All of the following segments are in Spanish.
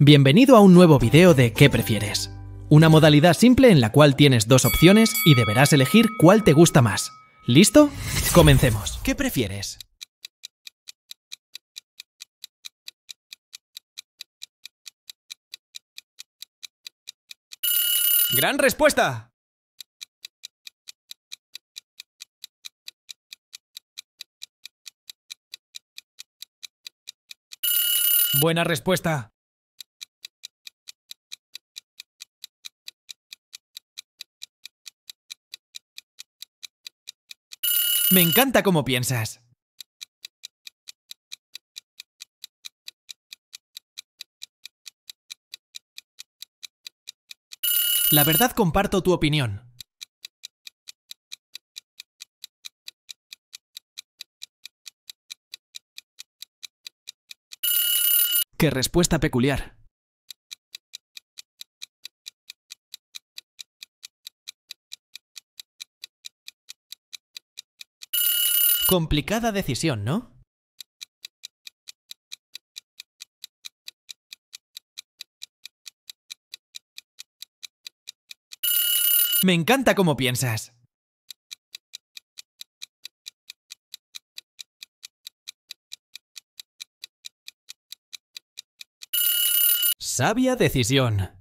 Bienvenido a un nuevo video de ¿Qué prefieres? Una modalidad simple en la cual tienes dos opciones y deberás elegir cuál te gusta más. ¿Listo? Comencemos. ¿Qué prefieres? ¡Gran respuesta! Buena respuesta. Me encanta cómo piensas. La verdad comparto tu opinión. Qué respuesta peculiar. Complicada decisión, ¿no? Me encanta cómo piensas. Sabia decisión.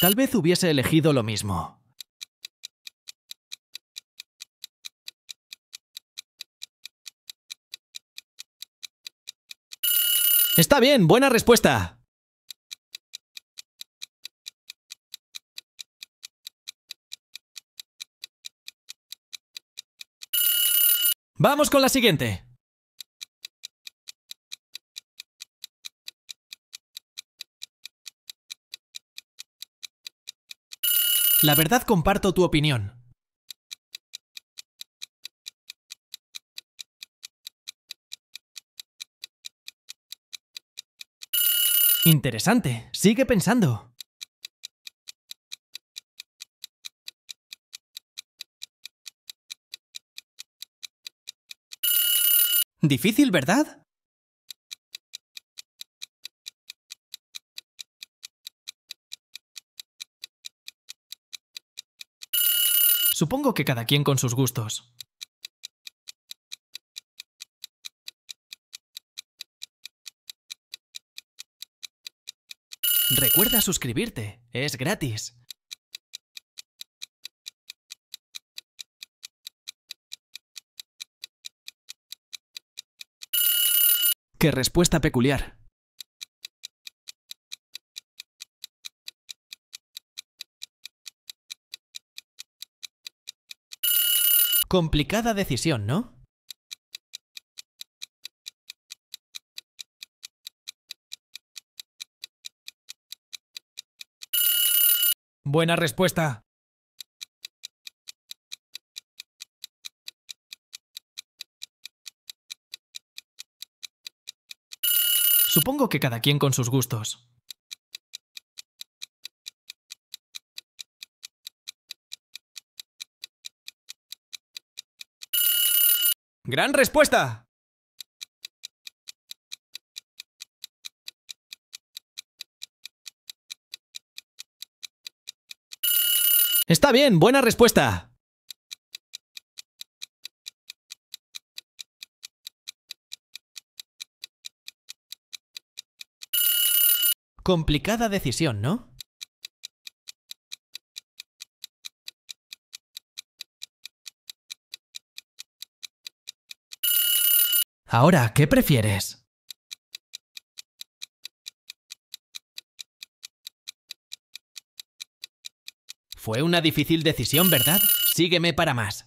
Tal vez hubiese elegido lo mismo. Está bien, buena respuesta. Vamos con la siguiente. La verdad comparto tu opinión. Interesante. Sigue pensando. Difícil, ¿verdad? Supongo que cada quien con sus gustos. Recuerda suscribirte, es gratis. ¡Qué respuesta peculiar! Complicada decisión, ¿no? Buena respuesta. Supongo que cada quien con sus gustos. ¡Gran respuesta! Está bien, buena respuesta. Complicada decisión, ¿no? Ahora, ¿qué prefieres? Fue una difícil decisión, ¿verdad? Sígueme para más.